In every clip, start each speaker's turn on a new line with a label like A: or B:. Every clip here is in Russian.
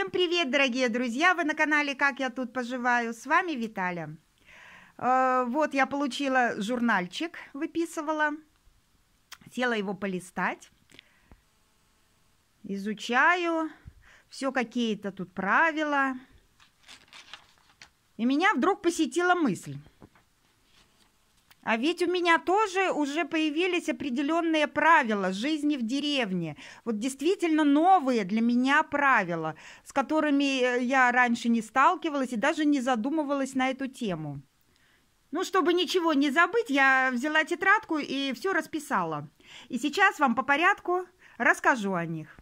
A: Всем привет, дорогие друзья! Вы на канале «Как я тут поживаю?» С вами Виталя. Э, вот я получила журнальчик, выписывала. Села его полистать. Изучаю. Все какие-то тут правила. И меня вдруг посетила мысль. А ведь у меня тоже уже появились определенные правила жизни в деревне. Вот действительно новые для меня правила, с которыми э, я раньше не сталкивалась и даже не задумывалась на эту тему. Ну, чтобы ничего не забыть, я взяла тетрадку и все расписала. И сейчас вам по порядку расскажу о них.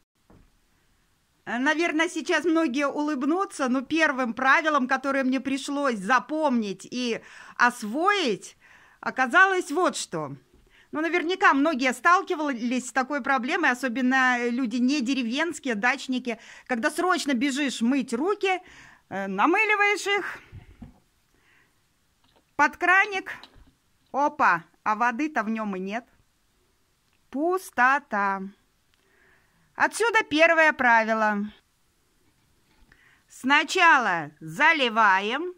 A: Э, наверное, сейчас многие улыбнутся, но первым правилом, которое мне пришлось запомнить и освоить, Оказалось вот что. Ну, наверняка многие сталкивались с такой проблемой, особенно люди не деревенские, дачники, когда срочно бежишь мыть руки, э, намыливаешь их под краник, опа, а воды-то в нем и нет. Пустота. Отсюда первое правило. Сначала заливаем –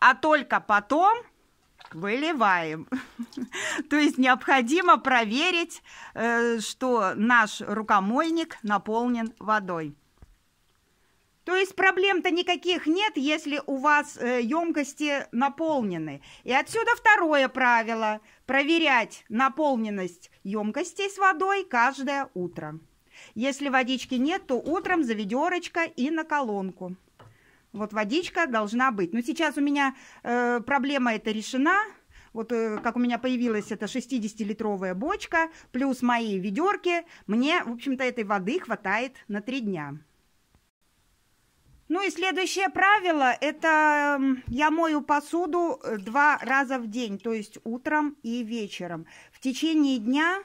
A: а только потом выливаем. То есть необходимо проверить, э, что наш рукомойник наполнен водой. То есть проблем-то никаких нет, если у вас э, емкости наполнены. И отсюда второе правило – проверять наполненность емкостей с водой каждое утро. Если водички нет, то утром за ведерочко и на колонку. Вот водичка должна быть. Но сейчас у меня э, проблема эта решена. Вот э, как у меня появилась эта 60-литровая бочка, плюс мои ведерки, мне, в общем-то, этой воды хватает на три дня. Ну и следующее правило – это я мою посуду э, два раза в день, то есть утром и вечером. В течение дня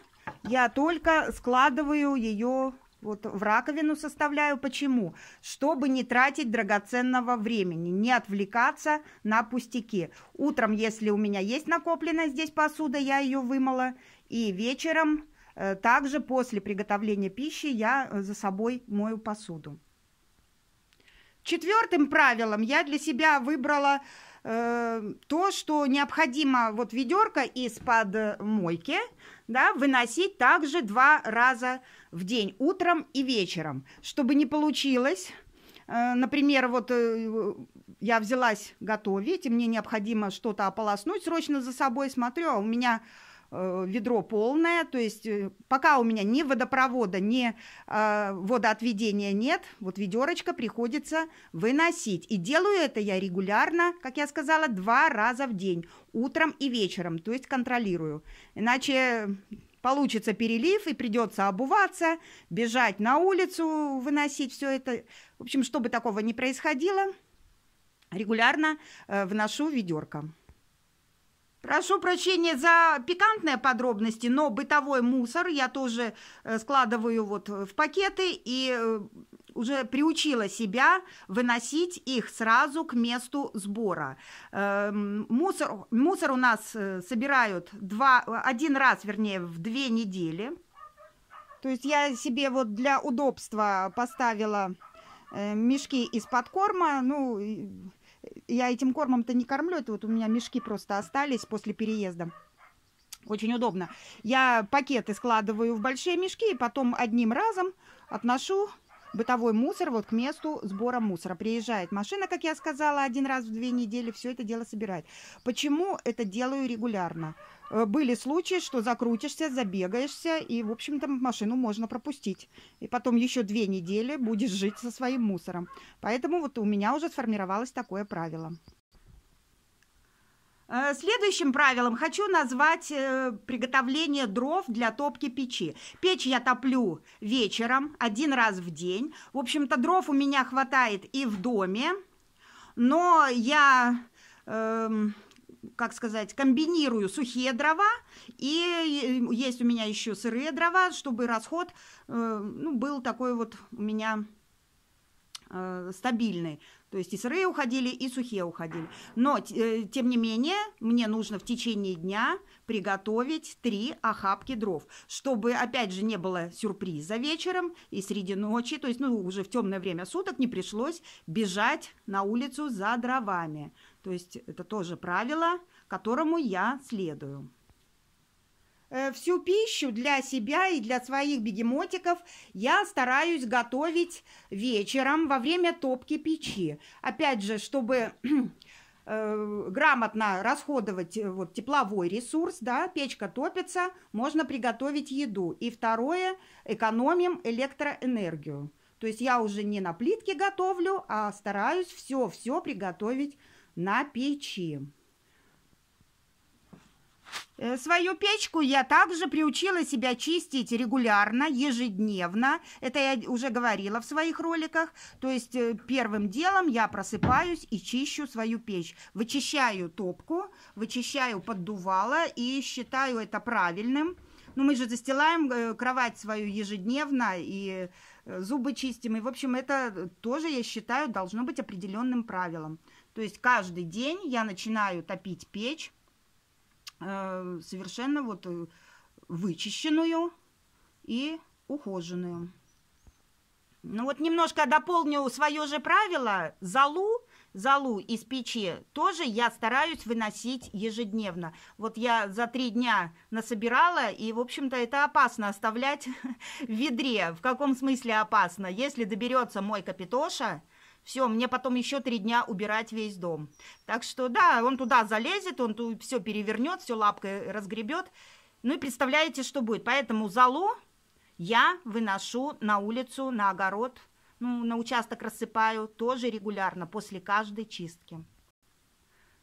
A: я только складываю ее вот в раковину составляю. Почему? Чтобы не тратить драгоценного времени, не отвлекаться на пустяки. Утром, если у меня есть накопленная здесь посуда, я ее вымыла. И вечером, э, также после приготовления пищи, я э, за собой мою посуду. Четвертым правилом я для себя выбрала Эм, то, что необходимо вот ведерко из-под мойки да, выносить также два раза в день, утром и вечером, чтобы не получилось э, например, вот э, я взялась готовить, и мне необходимо что-то ополоснуть срочно за собой, смотрю, а у меня Э, ведро полное, то есть э, пока у меня ни водопровода, ни э, водоотведения нет, вот ведерочка приходится выносить. И делаю это я регулярно, как я сказала, два раза в день, утром и вечером, то есть контролирую. Иначе получится перелив, и придется обуваться, бежать на улицу, выносить все это. В общем, чтобы такого не происходило, регулярно э, вношу ведерко. Прошу прощения за пикантные подробности, но бытовой мусор я тоже э, складываю вот в пакеты и э, уже приучила себя выносить их сразу к месту сбора. Эм, мусор, мусор у нас э, собирают два, один раз, вернее, в две недели. То есть я себе вот для удобства поставила мешки из-под корма, ну, я этим кормом-то не кормлю, это вот у меня мешки просто остались после переезда. Очень удобно. Я пакеты складываю в большие мешки и потом одним разом отношу бытовой мусор вот к месту сбора мусора. Приезжает машина, как я сказала, один раз в две недели все это дело собирает. Почему это делаю регулярно? Э, были случаи, что закрутишься, забегаешься, и, в общем-то, машину можно пропустить. И потом еще две недели будешь жить со своим мусором. Поэтому вот у меня уже сформировалось такое правило. Э, следующим правилом хочу назвать э, приготовление дров для топки печи. Печь я топлю вечером, один раз в день. В общем-то, дров у меня хватает и в доме, но я, э, как сказать, комбинирую сухие дрова, и э, есть у меня еще сырые дрова, чтобы расход э, ну, был такой вот у меня э, стабильный. То есть и сырые уходили, и сухие уходили. Но, э, тем не менее, мне нужно в течение дня приготовить три охапки дров, чтобы, опять же, не было сюрприза вечером и среди ночи, то есть, ну, уже в темное время суток не пришлось бежать на улицу за дровами. То есть это тоже правило, которому я следую. Э, всю пищу для себя и для своих бегемотиков я стараюсь готовить вечером во время топки печи. Опять же, чтобы э, грамотно расходовать э, вот, тепловой ресурс, да, печка топится, можно приготовить еду. И второе, экономим электроэнергию. То есть я уже не на плитке готовлю, а стараюсь все-все приготовить на печи. Э, свою печку я также приучила себя чистить регулярно, ежедневно. Это я уже говорила в своих роликах. То есть э, первым делом я просыпаюсь и чищу свою печь. Вычищаю топку, вычищаю поддувало и считаю это правильным. Ну, мы же застилаем э, кровать свою ежедневно и зубы чистим. И, в общем, это тоже, я считаю, должно быть определенным правилом. То есть каждый день я начинаю топить печь, Э, совершенно вот э, вычищенную и ухоженную. Ну вот немножко дополню свое же правило. Залу, залу из печи тоже я стараюсь выносить ежедневно. Вот я за три дня насобирала, и, в общем-то, это опасно оставлять в ведре. В каком смысле опасно? Если доберется мой капитоша, все, мне потом еще три дня убирать весь дом. Так что, да, он туда залезет, он тут все перевернет, все лапкой разгребет. Ну и представляете, что будет. Поэтому залу я выношу на улицу, на огород, ну, на участок рассыпаю тоже регулярно после каждой чистки.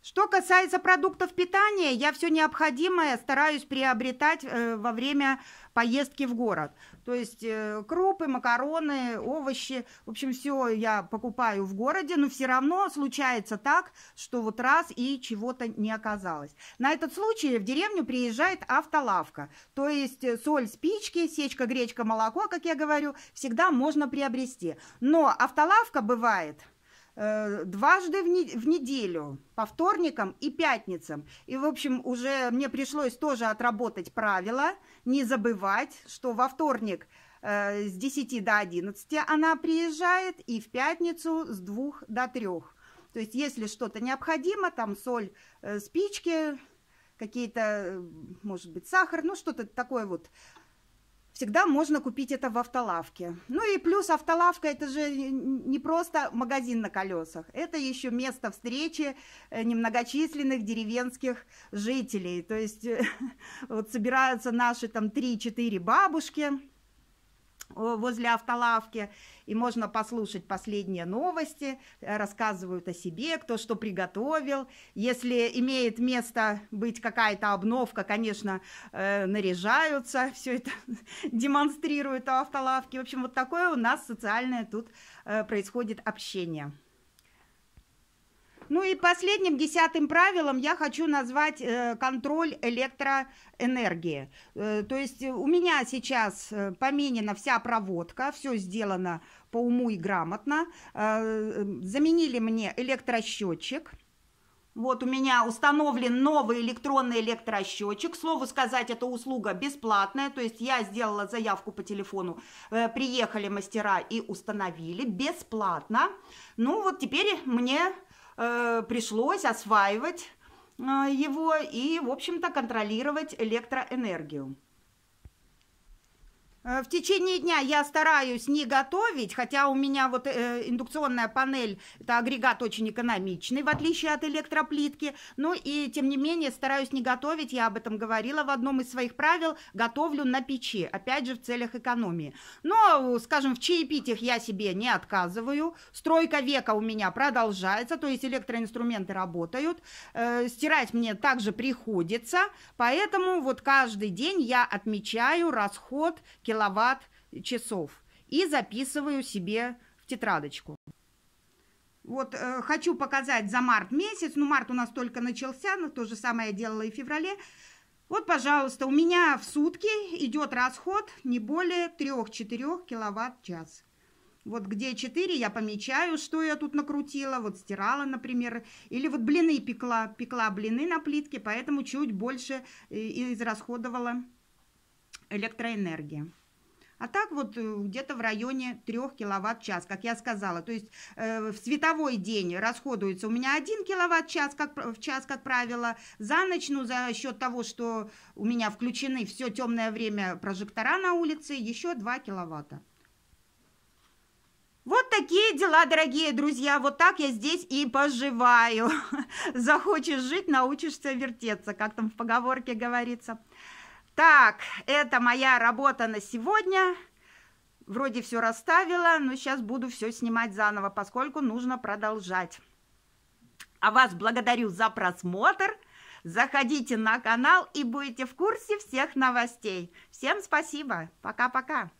A: Что касается продуктов питания, я все необходимое стараюсь приобретать э, во время поездки в город. То есть э, крупы, макароны, овощи, в общем, все я покупаю в городе, но все равно случается так, что вот раз и чего-то не оказалось. На этот случай в деревню приезжает автолавка. То есть э, соль, спички, сечка, гречка, молоко, как я говорю, всегда можно приобрести. Но автолавка бывает – Э, дважды в, не, в неделю, по вторникам и пятницам. И, в общем, уже мне пришлось тоже отработать правила, не забывать, что во вторник э, с 10 до 11 она приезжает, и в пятницу с 2 до 3. То есть, если что-то необходимо, там соль, э, спички, какие-то, э, может быть, сахар, ну, что-то такое вот всегда можно купить это в автолавке. Ну и плюс автолавка это же не просто магазин на колесах, это еще место встречи э, немногочисленных деревенских жителей. То есть э, вот собираются наши там 3-4 бабушки, Э, возле автолавки, и можно послушать последние новости, э, рассказывают о себе, кто что приготовил. Если имеет место быть какая-то обновка, конечно, э, наряжаются, все это демонстрируют у автолавки. В общем, вот такое у нас социальное тут происходит общение. Ну и последним десятым правилом я хочу назвать э, контроль электроэнергии. Э, то есть у меня сейчас э, поменена вся проводка, все сделано по уму и грамотно. Заменили мне электросчетчик. Вот у меня установлен новый электронный электросчетчик. Слово сказать, эта услуга бесплатная, то есть я сделала заявку по телефону, э, приехали мастера и установили бесплатно. Ну вот теперь мне Э, пришлось осваивать э, его и, в общем-то, контролировать электроэнергию. Э, в течение дня я стараюсь не готовить, хотя у меня вот э, индукционная панель, это агрегат очень экономичный, в отличие от электроплитки. Ну и тем не менее стараюсь не готовить, я об этом говорила в одном из своих правил, готовлю на печи, опять же в целях экономии. Но, скажем, в чаепитиях я себе не отказываю, стройка века у меня продолжается, то есть электроинструменты работают, э, стирать мне также приходится, поэтому вот каждый день я отмечаю расход километров киловатт-часов и записываю себе в тетрадочку. Вот э, хочу показать за март месяц, ну март у нас только начался, но то же самое я делала и в феврале. Вот, пожалуйста, у меня в сутки идет расход не более 3-4 киловатт-час. Вот где 4, я помечаю, что я тут накрутила, вот стирала, например, или вот блины пекла, пекла блины на плитке, поэтому чуть больше э, израсходовала электроэнергии. А так вот э, где-то в районе 3 киловатт-час, как я сказала. То есть э, в световой день расходуется у меня 1 киловатт-час как, в час, как правило. За ночь, ну, за счет того, что у меня включены все темное время прожектора на улице, еще 2 киловатта. Вот такие дела, дорогие друзья. Вот так я здесь и поживаю. Захочешь жить, научишься вертеться, как там в поговорке говорится. Так, это моя работа на сегодня. Вроде все расставила, но сейчас буду все снимать заново, поскольку нужно продолжать. А вас благодарю за просмотр. Заходите на канал и будете в курсе всех новостей. Всем спасибо. Пока-пока.